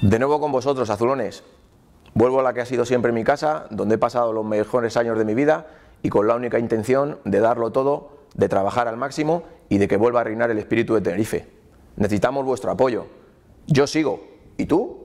De nuevo con vosotros, azulones. Vuelvo a la que ha sido siempre mi casa, donde he pasado los mejores años de mi vida y con la única intención de darlo todo, de trabajar al máximo y de que vuelva a reinar el espíritu de Tenerife. Necesitamos vuestro apoyo. Yo sigo. ¿Y tú?